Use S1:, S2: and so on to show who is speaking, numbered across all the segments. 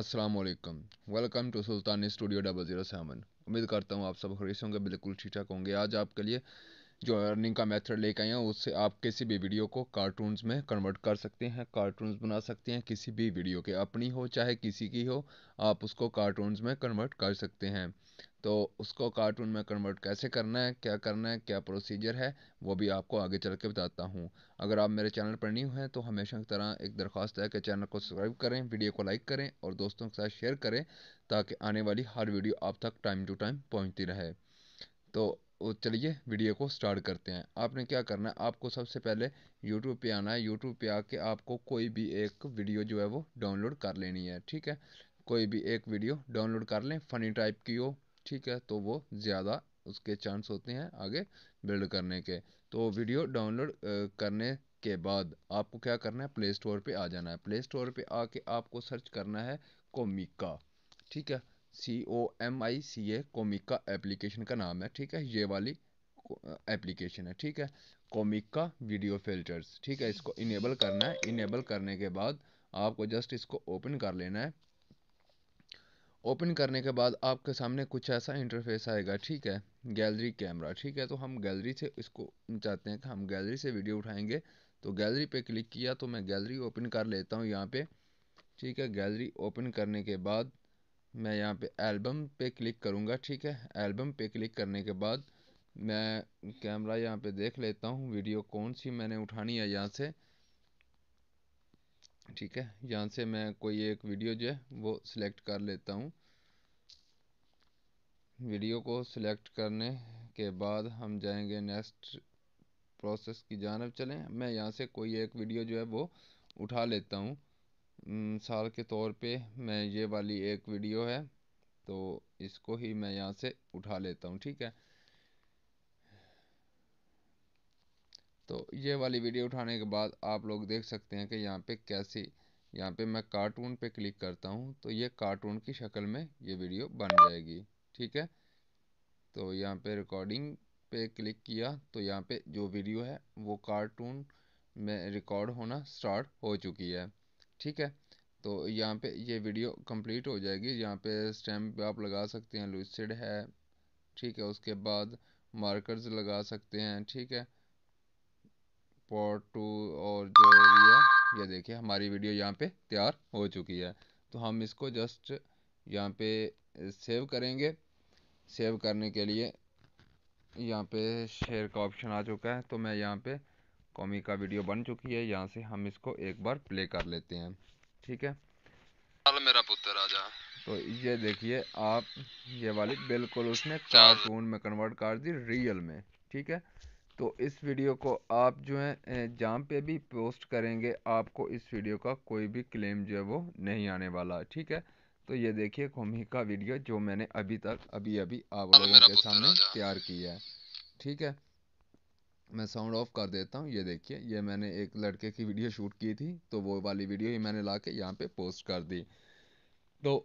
S1: Aslam welcome to Sultan studio double zero seven उम्मीद करता हूँ आप सब खरीश होंगे बिल्कुल ठीक ठाक होंगे आज आपके लिए जो अर्निंग का मेथड लेके आए हैं उससे आप किसी भी वीडियो को कार्टून्स में कन्वर्ट कर सकते हैं कार्टून्स बना सकते हैं किसी भी वीडियो के अपनी हो चाहे किसी की हो आप उसको कार्टून्स में कन्वर्ट कर सकते हैं तो उसको कार्टून में कन्वर्ट कैसे करना है क्या करना है क्या प्रोसीजर है वो भी आपको आगे चल के बताता हूँ अगर आप मेरे चैनल पर न्यू हैं तो हमेशा की तरह एक दरख्वास्त है कि चैनल को सब्सक्राइब करें वीडियो को लाइक करें और दोस्तों के साथ शेयर करें ताकि आने वाली हर वीडियो आप तक टाइम टू टाइम पहुँचती रहे तो चलिए वीडियो को स्टार्ट करते हैं आपने क्या करना है आपको सबसे पहले यूट्यूब पे आना है यूट्यूब पे आके आपको कोई भी एक वीडियो जो है वो डाउनलोड कर लेनी है ठीक है कोई भी एक वीडियो डाउनलोड कर लें फ़नी टाइप की हो ठीक है तो वो ज़्यादा उसके चांस होते हैं आगे बिल्ड करने के तो वीडियो डाउनलोड करने के बाद आपको क्या करना है प्ले स्टोर पर आ जाना है प्ले स्टोर पर आके आपको सर्च करना है कोमिका ठीक है सी ओ एम आई सी ए कोमिका एप्लीकेशन का नाम है ठीक है ये वाली एप्लीकेशन है ठीक है कोमिका वीडियो फिल्टर्स ठीक है इसको इनेबल करना है इनेबल करने के बाद आपको जस्ट इसको ओपन कर लेना है ओपन करने के बाद आपके सामने कुछ ऐसा इंटरफेस आएगा ठीक है गैलरी कैमरा ठीक है तो हम गैलरी से इसको चाहते हैं कि हम गैलरी से वीडियो उठाएंगे तो गैलरी पे क्लिक किया तो मैं गैलरी ओपन कर लेता हूँ यहाँ पे ठीक है गैलरी ओपन करने के बाद मैं यहाँ पे एल्बम पे क्लिक करूँगा ठीक है एल्बम पे क्लिक करने के बाद मैं कैमरा यहाँ पर देख लेता हूँ वीडियो कौन सी मैंने उठानी है यहाँ से ठीक है यहाँ से मैं कोई एक वीडियो जो है वो सिलेक्ट कर लेता हूँ वीडियो को सिलेक्ट करने के बाद हम जाएंगे नेक्स्ट प्रोसेस की जानब चलें मैं यहाँ से कोई एक वीडियो जो है वो उठा लेता हूँ मिसाल के तौर पे मैं ये वाली एक वीडियो है तो इसको ही मैं यहाँ से उठा लेता हूँ ठीक है तो ये वाली वीडियो उठाने के बाद आप लोग देख सकते हैं कि यहाँ पे कैसी यहाँ पे मैं कार्टून पे क्लिक करता हूँ तो ये कार्टून की शक्ल में ये वीडियो बन जाएगी ठीक है तो यहाँ पे रिकॉर्डिंग पे क्लिक किया तो यहाँ पे जो वीडियो है वो कार्टून में रिकॉर्ड होना स्टार्ट हो चुकी है ठीक है तो यहाँ पे ये वीडियो कंप्लीट हो जाएगी यहाँ पे स्टैम्प पे आप लगा सकते हैं लूसिड है ठीक है उसके बाद मार्कर्स लगा सकते हैं ठीक है पॉट टू और जो है ये देखिए हमारी वीडियो यहाँ पे तैयार हो चुकी है तो हम इसको जस्ट यहाँ पे सेव करेंगे सेव करने के लिए यहाँ पे शेयर का ऑप्शन आ चुका है तो मैं यहाँ पे कॉमी का वीडियो बन चुकी है यहाँ से हम इसको एक बार प्ले कर लेते हैं ठीक है मेरा पुत्र राजा तो ये देखिए आप ये वाली बिल्कुल उसने कार्टून में कन्वर्ट कर दी रियल में ठीक है तो इस वीडियो को आप जो है जहाँ पे भी पोस्ट करेंगे आपको इस वीडियो का कोई भी क्लेम जो है वो नहीं आने वाला ठीक है तो ये देखिए कोमी का वीडियो जो मैंने अभी तक अभी अभी आप लोगों के सामने तैयार किया है ठीक है मैं साउंड ऑफ कर देता हूँ ये देखिए ये मैंने एक लड़के की वीडियो शूट की थी तो वो वाली वीडियो ही मैंने ला के यहाँ पर पोस्ट कर दी तो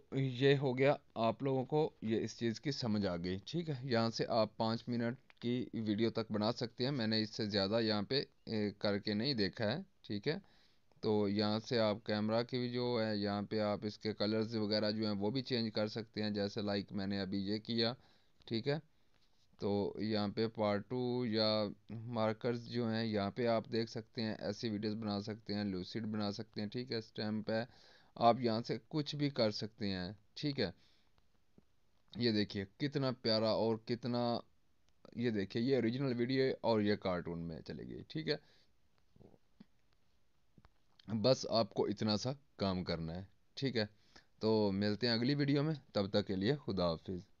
S1: ये हो गया आप लोगों को ये इस चीज़ की समझ आ गई ठीक है यहाँ से आप पाँच मिनट की वीडियो तक बना सकते हैं मैंने इससे ज़्यादा यहाँ पे करके नहीं देखा है ठीक है तो यहाँ से आप कैमरा की भी जो है यहाँ पे आप इसके कलर्स वगैरह जो हैं वो भी चेंज कर सकते हैं जैसे लाइक मैंने अभी ये किया ठीक है तो यहाँ पे पार्ट टू या मार्कर्स जो हैं यहाँ पे आप देख सकते हैं ऐसी वीडियोस बना सकते हैं लूसिड बना सकते हैं ठीक है स्टैम्प है आप यहाँ से कुछ भी कर सकते हैं ठीक है ये देखिए कितना प्यारा और कितना ये देखिए ये ओरिजिनल वीडियो है और ये कार्टून में चली गई ठीक है बस आपको इतना सा काम करना है ठीक है तो मिलते हैं अगली वीडियो में तब तक के लिए खुदा हाफिज़